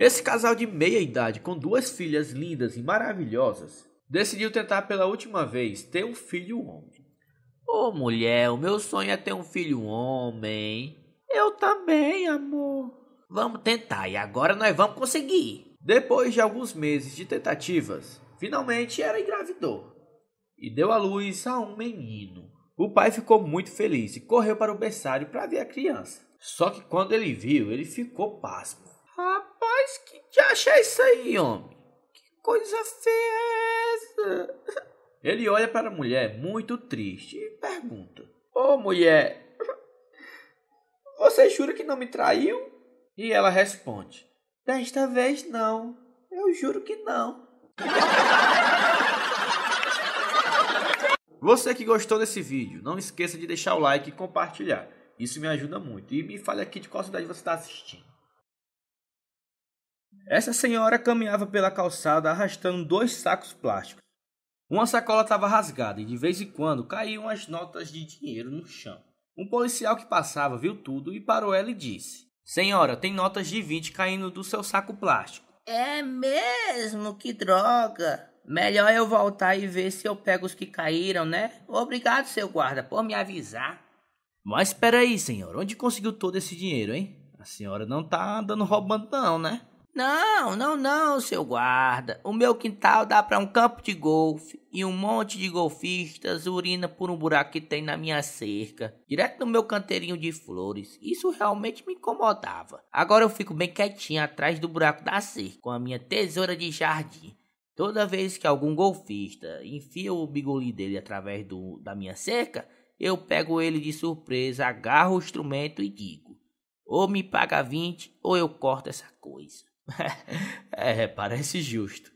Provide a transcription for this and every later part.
Esse casal de meia idade, com duas filhas lindas e maravilhosas, decidiu tentar pela última vez ter um filho homem. Ô oh, mulher, o meu sonho é ter um filho homem. Eu também, amor. Vamos tentar e agora nós vamos conseguir. Depois de alguns meses de tentativas, finalmente ela engravidou e deu à luz a um menino. O pai ficou muito feliz e correu para o berçário para ver a criança. Só que quando ele viu, ele ficou pasmo. Rapaz, que te acha isso aí, homem? Que coisa feia é essa? Ele olha para a mulher muito triste e pergunta: Ô oh, mulher, você jura que não me traiu? E ela responde: Desta vez não, eu juro que não. Você que gostou desse vídeo, não esqueça de deixar o like e compartilhar. Isso me ajuda muito. E me fale aqui de qual cidade você está assistindo. Essa senhora caminhava pela calçada arrastando dois sacos plásticos. Uma sacola estava rasgada e de vez em quando caíam as notas de dinheiro no chão. Um policial que passava viu tudo e parou ela e disse: Senhora, tem notas de 20 caindo do seu saco plástico. É mesmo? Que droga! Melhor eu voltar e ver se eu pego os que caíram, né? Obrigado, seu guarda, por me avisar. Mas espera aí, senhor. Onde conseguiu todo esse dinheiro, hein? A senhora não tá andando roubando não, né? Não, não, não, seu guarda. O meu quintal dá para um campo de golfe e um monte de golfistas urina por um buraco que tem na minha cerca, direto no meu canteirinho de flores. Isso realmente me incomodava. Agora eu fico bem quietinho atrás do buraco da cerca com a minha tesoura de jardim. Toda vez que algum golfista enfia o bigoli dele através do, da minha cerca, eu pego ele de surpresa, agarro o instrumento e digo: ou me paga 20 ou eu corto essa coisa. é, parece justo.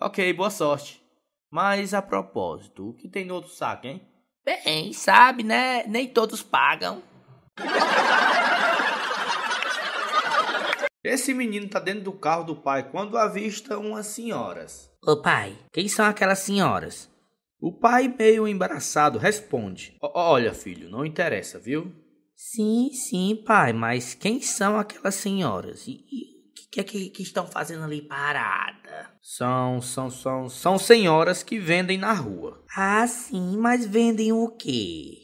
Ok, boa sorte. Mas a propósito, o que tem no outro saco, hein? Bem, sabe, né? Nem todos pagam. Esse menino tá dentro do carro do pai quando avista umas senhoras. Ô pai, quem são aquelas senhoras? O pai, meio embaraçado, responde: Olha, filho, não interessa, viu? Sim, sim, pai, mas quem são aquelas senhoras? E, e que, é que, que estão fazendo ali parada? São, são, são, são senhoras que vendem na rua. Ah, sim, mas vendem o quê?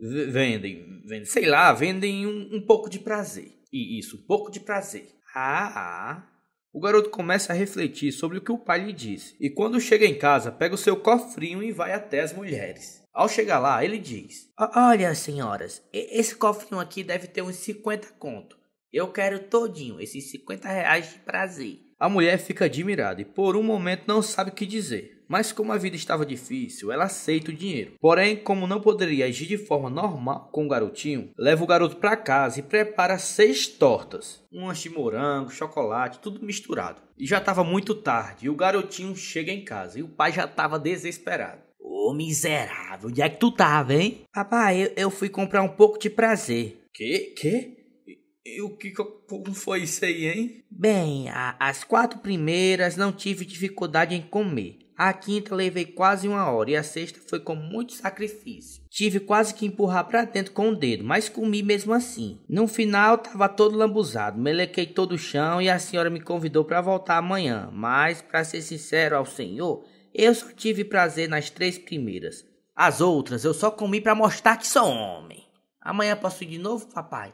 V vendem, vendem, sei lá, vendem um, um pouco de prazer. E isso, um pouco de prazer. Ah, ah. O garoto começa a refletir sobre o que o pai lhe disse, e quando chega em casa, pega o seu cofrinho e vai até as mulheres. Ao chegar lá, ele diz: Olha, senhoras, esse cofrinho aqui deve ter uns 50 conto. Eu quero todinho, esses 50 reais de prazer. A mulher fica admirada e por um momento não sabe o que dizer. Mas como a vida estava difícil, ela aceita o dinheiro. Porém, como não poderia agir de forma normal com o garotinho, leva o garoto para casa e prepara seis tortas. Umas de morango, chocolate, tudo misturado. E já estava muito tarde e o garotinho chega em casa e o pai já estava desesperado. Ô oh, miserável, onde é que tu tava, hein? Papai, eu, eu fui comprar um pouco de prazer. Que? Que? E o que como foi isso aí, hein? Bem, a, as quatro primeiras não tive dificuldade em comer. A quinta levei quase uma hora e a sexta foi com muito sacrifício. Tive quase que empurrar para dentro com o dedo, mas comi mesmo assim. No final tava todo lambuzado, melequei todo o chão e a senhora me convidou para voltar amanhã. Mas para ser sincero ao senhor, eu só tive prazer nas três primeiras. As outras eu só comi para mostrar que sou homem. Amanhã posso ir de novo, papai?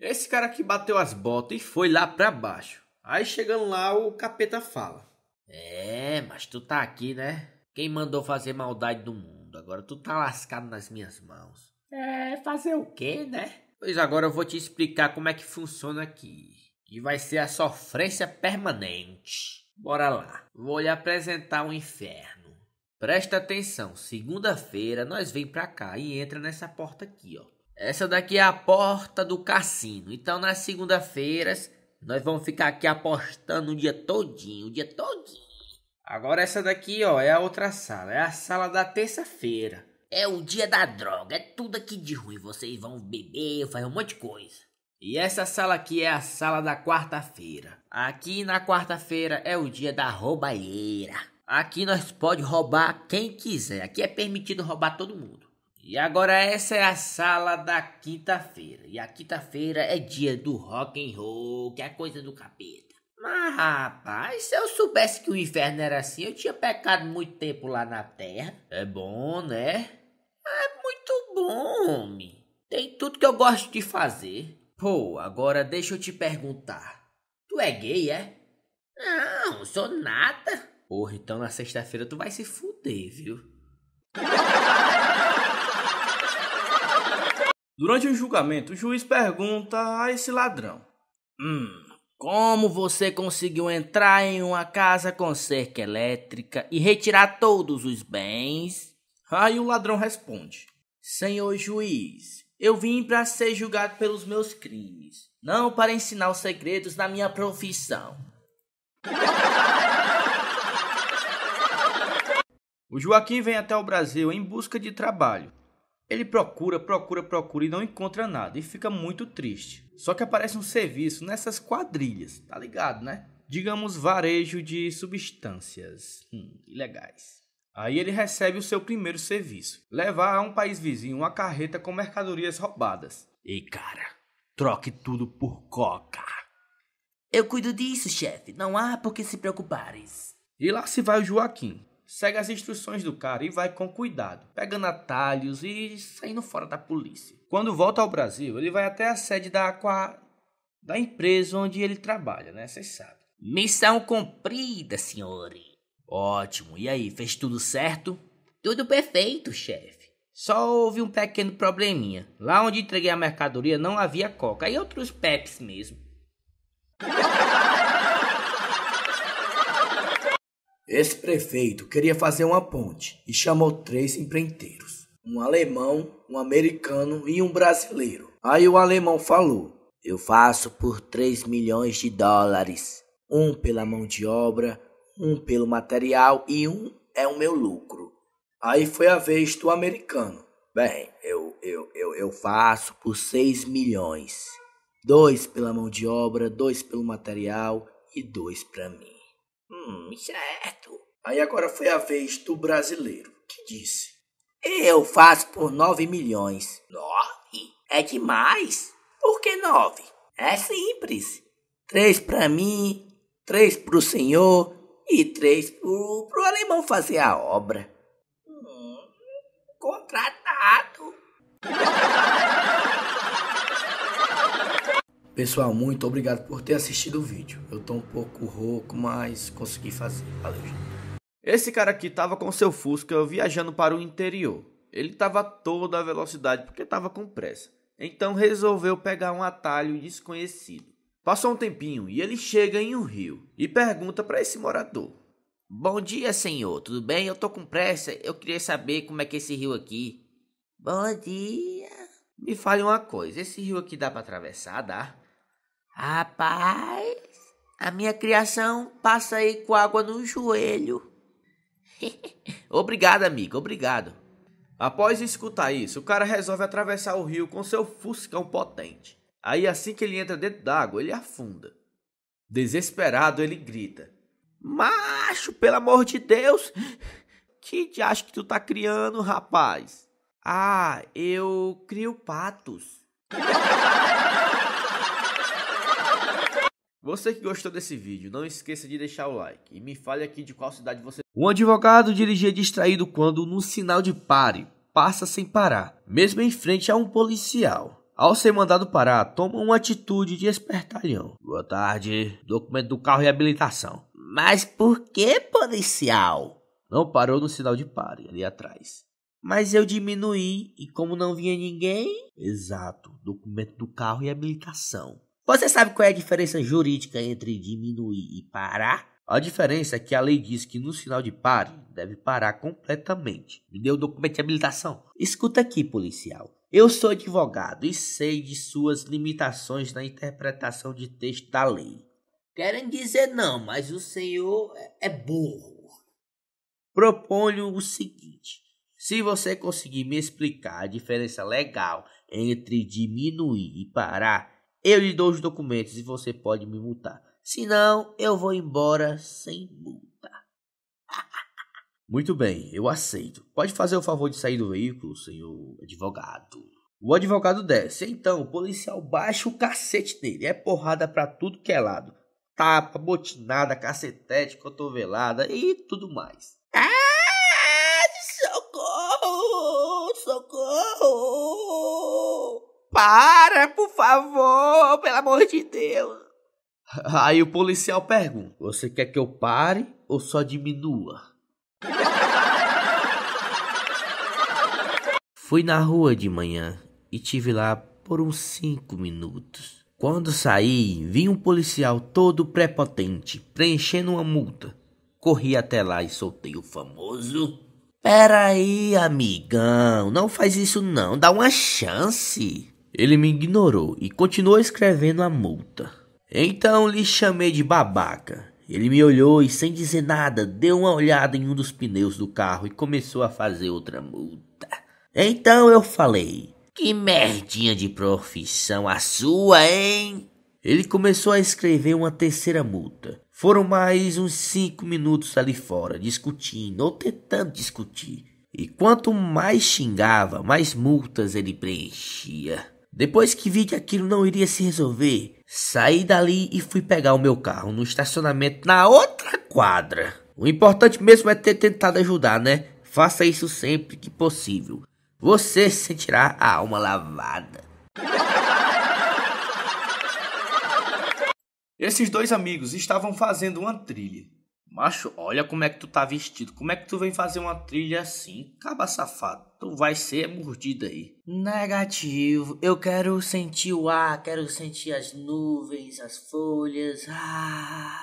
Esse cara que bateu as botas e foi lá pra baixo. Aí chegando lá, o capeta fala: É, mas tu tá aqui, né? Quem mandou fazer maldade do mundo? Agora tu tá lascado nas minhas mãos. É, fazer o quê, né? Pois agora eu vou te explicar como é que funciona aqui. E vai ser a sofrência permanente. Bora lá. Vou lhe apresentar o um inferno. Presta atenção, segunda-feira nós vem pra cá e entra nessa porta aqui, ó. Essa daqui é a porta do cassino. Então, nas segunda-feiras, nós vamos ficar aqui apostando o dia todinho, o dia todinho. Agora essa daqui, ó, é a outra sala, é a sala da terça-feira. É o dia da droga, é tudo aqui de ruim, vocês vão beber, fazer um monte de coisa. E essa sala aqui é a sala da quarta-feira. Aqui na quarta-feira é o dia da roubalheira. Aqui nós pode roubar quem quiser. Aqui é permitido roubar todo mundo. E agora essa é a sala da quinta-feira. E a quinta-feira é dia do rock and roll, que é coisa do capeta. Mas rapaz, se eu soubesse que o inferno era assim, eu tinha pecado muito tempo lá na terra. É bom, né? É muito bom, homem. Tem tudo que eu gosto de fazer. Pô, agora deixa eu te perguntar. Tu é gay, é? Não, sou nada. Porra, então na sexta-feira tu vai se fuder, viu? Durante o julgamento, o juiz pergunta a esse ladrão: Hum, como você conseguiu entrar em uma casa com cerca elétrica e retirar todos os bens? Aí o ladrão responde: Senhor juiz, eu vim para ser julgado pelos meus crimes, não para ensinar os segredos da minha profissão. O Joaquim vem até o Brasil em busca de trabalho. Ele procura, procura, procura e não encontra nada e fica muito triste. Só que aparece um serviço nessas quadrilhas, tá ligado, né? Digamos varejo de substâncias hum, ilegais. Aí ele recebe o seu primeiro serviço: levar a um país vizinho uma carreta com mercadorias roubadas. Ei, cara, troque tudo por coca. Eu cuido disso, chefe. Não há por que se preocupares. E lá se vai o Joaquim, segue as instruções do cara e vai com cuidado, pegando atalhos e saindo fora da polícia. Quando volta ao Brasil, ele vai até a sede da, aqua... da empresa onde ele trabalha, né? Vocês sabem. Missão cumprida, senhores. Ótimo. E aí, fez tudo certo? Tudo perfeito, chefe. Só houve um pequeno probleminha. Lá onde entreguei a mercadoria não havia coca e outros peps mesmo. Esse prefeito queria fazer uma ponte e chamou três empreiteiros: um alemão, um americano e um brasileiro. Aí o alemão falou: Eu faço por 3 milhões de dólares. Um pela mão de obra, um pelo material e um é o meu lucro. Aí foi a vez do americano. Bem, eu, eu, eu, eu faço por 6 milhões. Dois pela mão de obra, dois pelo material e dois para mim. Hum, é certo. Aí agora foi a vez do brasileiro, que disse: Eu faço por 9 milhões. Nove? É demais? Por que nove? É simples. Três para mim, três para o senhor e três para o alemão fazer a obra. Hum, contrato Pessoal, muito obrigado por ter assistido o vídeo. Eu tô um pouco rouco, mas consegui fazer. Valeu, gente. Esse cara aqui tava com seu Fusca viajando para o interior. Ele tava toda a velocidade porque tava com pressa. Então resolveu pegar um atalho desconhecido. Passou um tempinho e ele chega em um rio e pergunta para esse morador: Bom dia, senhor. Tudo bem? Eu tô com pressa. Eu queria saber como é que é esse rio aqui. Bom dia. Me fale uma coisa, esse rio aqui dá para atravessar, dá? Rapaz, a minha criação passa aí com água no joelho. obrigado, amigo, obrigado. Após escutar isso, o cara resolve atravessar o rio com seu fuscão potente. Aí, assim que ele entra dentro d'água, ele afunda. Desesperado, ele grita: Macho, pelo amor de Deus! Que diacho que tu tá criando, rapaz? Ah, eu crio patos. Você que gostou desse vídeo, não esqueça de deixar o like e me fale aqui de qual cidade você. Um advogado dirigia distraído quando, no sinal de pare, passa sem parar, mesmo em frente a um policial. Ao ser mandado parar, toma uma atitude de espertalhão. Boa tarde, documento do carro e habilitação. Mas por que, policial? Não parou no sinal de pare, ali atrás. Mas eu diminuí e, como não vinha ninguém. Exato, documento do carro e habilitação. Você sabe qual é a diferença jurídica entre diminuir e parar? A diferença é que a lei diz que no sinal de pare deve parar completamente. Me deu o documento de habilitação. Escuta aqui, policial. Eu sou advogado e sei de suas limitações na interpretação de texto da lei. Querem dizer não, mas o senhor é burro. Proponho o seguinte: se você conseguir me explicar a diferença legal entre diminuir e parar, eu lhe dou os documentos e você pode me multar. Se não, eu vou embora sem multa. Muito bem, eu aceito. Pode fazer o favor de sair do veículo, senhor advogado. O advogado desce. Então, o policial baixa o cacete dele. É porrada pra tudo que é lado. Tapa, botinada, cacetete, cotovelada e tudo mais. Ah! Para, por favor, pelo amor de Deus. Aí o policial pergunta: Você quer que eu pare ou só diminua? Fui na rua de manhã e tive lá por uns cinco minutos. Quando saí, vi um policial todo prepotente preenchendo uma multa. Corri até lá e soltei o famoso. Peraí, amigão, não faz isso não, dá uma chance. Ele me ignorou e continuou escrevendo a multa. Então lhe chamei de babaca. Ele me olhou e, sem dizer nada, deu uma olhada em um dos pneus do carro e começou a fazer outra multa. Então eu falei: Que merdinha de profissão a sua, hein? Ele começou a escrever uma terceira multa. Foram mais uns cinco minutos ali fora, discutindo ou tentando discutir. E quanto mais xingava, mais multas ele preenchia. Depois que vi que aquilo não iria se resolver, saí dali e fui pegar o meu carro no estacionamento na outra quadra. O importante mesmo é ter tentado ajudar, né? Faça isso sempre que possível. Você sentirá a alma lavada. Esses dois amigos estavam fazendo uma trilha. Macho, olha como é que tu tá vestido. Como é que tu vem fazer uma trilha assim? Caba safado tu vai ser mordido aí. Negativo. Eu quero sentir o ar, quero sentir as nuvens, as folhas. Ah,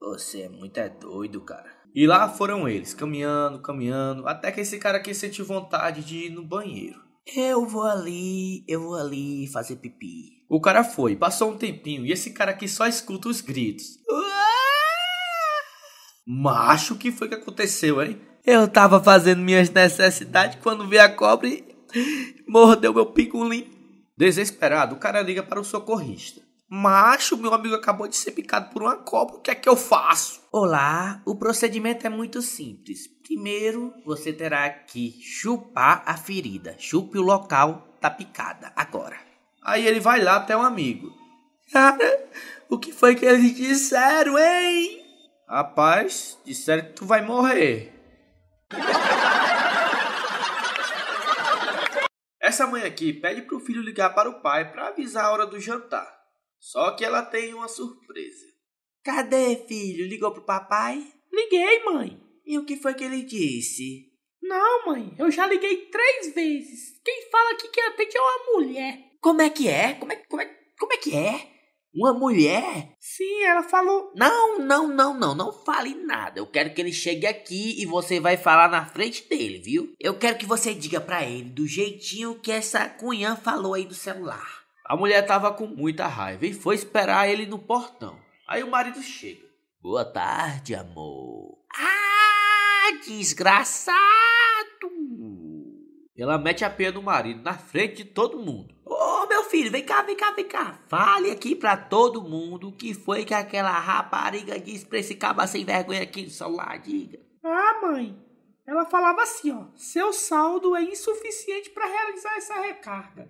você é muito é doido, cara. E lá foram eles, caminhando, caminhando, até que esse cara aqui sentiu vontade de ir no banheiro. Eu vou ali, eu vou ali fazer pipi. O cara foi, passou um tempinho e esse cara aqui só escuta os gritos. Ah! Macho, o que foi que aconteceu, hein? Eu tava fazendo minhas necessidades quando vi a cobra e mordeu meu pingolim. Desesperado, o cara liga para o socorrista. Macho, meu amigo acabou de ser picado por uma cobra, o que é que eu faço? Olá, o procedimento é muito simples. Primeiro, você terá que chupar a ferida. Chupe o local da tá picada, agora. Aí ele vai lá até um amigo. Cara, o que foi que eles disseram, hein? Rapaz, disseram que tu vai morrer. Essa mãe aqui pede para o filho ligar para o pai para avisar a hora do jantar. Só que ela tem uma surpresa. Cadê, filho? Ligou pro papai? Liguei, mãe. E o que foi que ele disse? Não, mãe, eu já liguei três vezes. Quem fala aqui que atende é uma mulher. Como é que é? Como é, como é, como é que é? Uma mulher? Sim, ela falou. Não, não, não, não, não fale nada. Eu quero que ele chegue aqui e você vai falar na frente dele, viu? Eu quero que você diga para ele do jeitinho que essa cunhã falou aí do celular. A mulher tava com muita raiva e foi esperar ele no portão. Aí o marido chega. Boa tarde, amor. Ah, desgraçado! Ela mete a pena no marido na frente de todo mundo filho, vem cá, vem cá, vem cá. Fale aqui pra todo mundo o que foi que aquela rapariga disse pra esse caba sem vergonha aqui no celular, diga. Ah, mãe, ela falava assim, ó. Seu saldo é insuficiente para realizar essa recarga.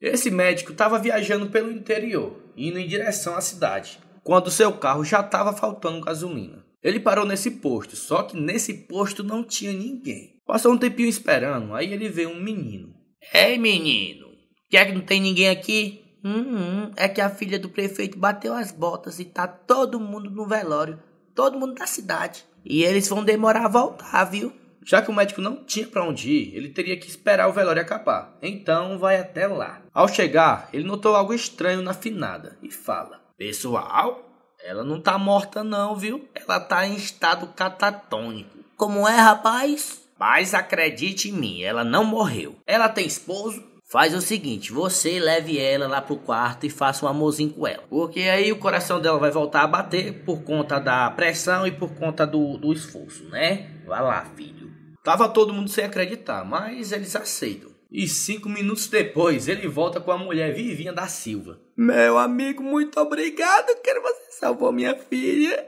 Esse médico estava viajando pelo interior, indo em direção à cidade, quando seu carro já estava faltando gasolina. Ele parou nesse posto, só que nesse posto não tinha ninguém. Passou um tempinho esperando, aí ele vê um menino. Ei, menino, quer que não tem ninguém aqui? Hum, é que a filha do prefeito bateu as botas e tá todo mundo no velório, todo mundo da cidade. E eles vão demorar a voltar, viu? Já que o médico não tinha para onde ir, ele teria que esperar o velório acabar. Então vai até lá. Ao chegar, ele notou algo estranho na finada e fala: "Pessoal, ela não tá morta não, viu? Ela tá em estado catatônico." Como é, rapaz? Mas acredite em mim, ela não morreu. Ela tem esposo? Faz o seguinte, você leve ela lá pro quarto e faça um amorzinho com ela. Porque aí o coração dela vai voltar a bater por conta da pressão e por conta do, do esforço, né? Vai lá, filho. Tava todo mundo sem acreditar, mas eles aceitam. E cinco minutos depois, ele volta com a mulher Vivinha da Silva. Meu amigo, muito obrigado, quero você salvou minha filha.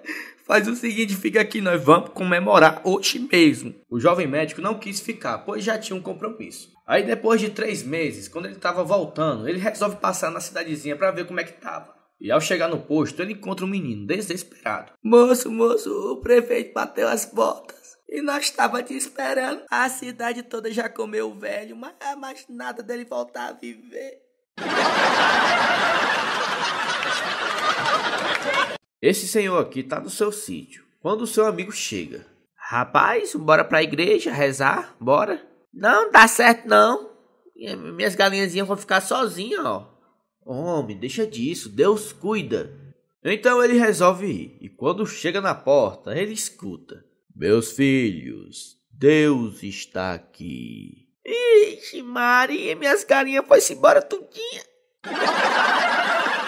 Faz o seguinte, fica aqui, nós vamos comemorar hoje mesmo. O jovem médico não quis ficar, pois já tinha um compromisso. Aí depois de três meses, quando ele estava voltando, ele resolve passar na cidadezinha para ver como é que tava. E ao chegar no posto, ele encontra um menino desesperado. Moço, moço, o prefeito bateu as botas. E nós estava te esperando. A cidade toda já comeu o velho, mas, mas nada dele voltar a viver. Esse senhor aqui tá no seu sítio. Quando o seu amigo chega, rapaz, bora pra igreja rezar? Bora? Não, dá certo não. Minhas galinhazinhas vão ficar sozinhas, ó. Homem, deixa disso, Deus cuida. Então ele resolve ir, e quando chega na porta, ele escuta: Meus filhos, Deus está aqui. Ixi, Maria, minhas galinhas foi-se embora tudinha.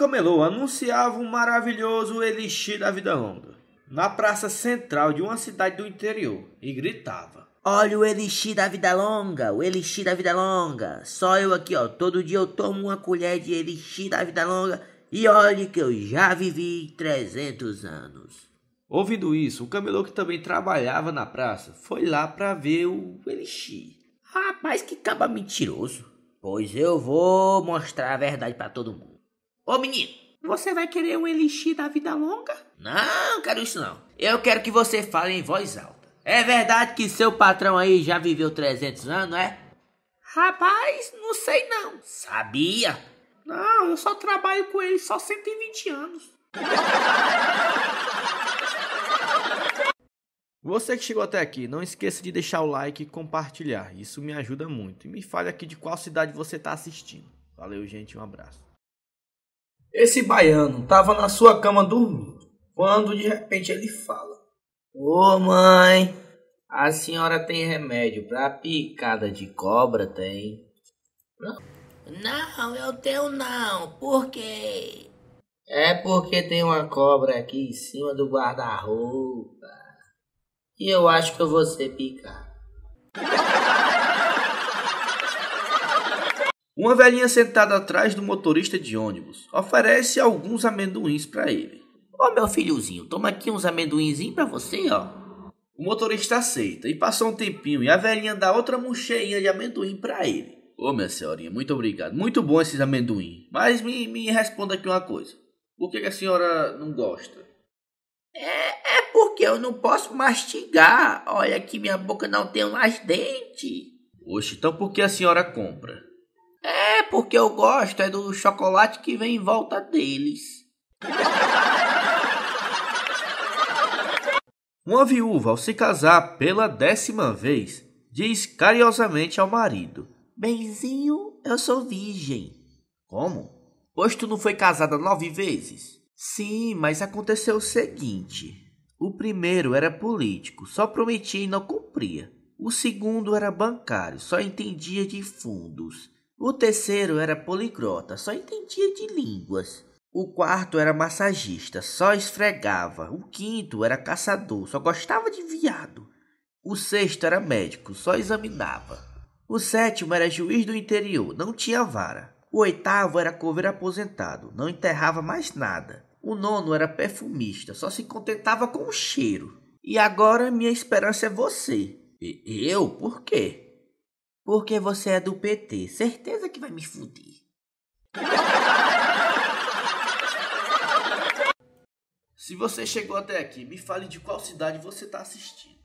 camelô anunciava um maravilhoso elixir da vida longa na praça central de uma cidade do interior e gritava: Olha o elixir da vida longa, o elixir da vida longa. Só eu aqui, ó, todo dia eu tomo uma colher de elixir da vida longa e olhe que eu já vivi 300 anos. Ouvindo isso, o camelô que também trabalhava na praça foi lá para ver o elixir. Rapaz, que caba mentiroso. Pois eu vou mostrar a verdade para todo mundo. Ô menino, você vai querer um elixir da vida longa? Não, quero isso não. Eu quero que você fale em voz alta. É verdade que seu patrão aí já viveu 300 anos, é? Rapaz, não sei não. Sabia? Não, eu só trabalho com ele só 120 anos. Você que chegou até aqui, não esqueça de deixar o like e compartilhar. Isso me ajuda muito. E me fale aqui de qual cidade você está assistindo. Valeu, gente. Um abraço. Esse baiano tava na sua cama dormindo, quando de repente ele fala: Ô oh, mãe, a senhora tem remédio para picada de cobra? Tem? Não, eu tenho não, por quê? É porque tem uma cobra aqui em cima do guarda-roupa e eu acho que eu vou ser picado. Uma velhinha sentada atrás do motorista de ônibus oferece alguns amendoins para ele. Ó, oh, meu filhozinho, toma aqui uns amendoinzinhos para você, ó. O motorista aceita e passa um tempinho e a velhinha dá outra mocheinha de amendoim para ele. Ô, oh, minha senhorinha, muito obrigado. Muito bom esses amendoim. Mas me, me responda aqui uma coisa. Por que, a senhora não gosta? É, é porque eu não posso mastigar. Olha que minha boca não tem mais dente. Oxe, então por que a senhora compra? É porque eu gosto, é do chocolate que vem em volta deles. Uma viúva, ao se casar pela décima vez, diz carinhosamente ao marido: Benzinho, eu sou virgem. Como? Pois tu não foi casada nove vezes? Sim, mas aconteceu o seguinte: o primeiro era político, só prometia e não cumpria. O segundo era bancário, só entendia de fundos. O terceiro era poligrota, só entendia de línguas. O quarto era massagista, só esfregava. O quinto era caçador, só gostava de viado. O sexto era médico, só examinava. O sétimo era juiz do interior, não tinha vara. O oitavo era coveiro aposentado, não enterrava mais nada. O nono era perfumista, só se contentava com o cheiro. E agora minha esperança é você. E eu? Por quê? Porque você é do PT. Certeza que vai me fuder. Se você chegou até aqui, me fale de qual cidade você está assistindo.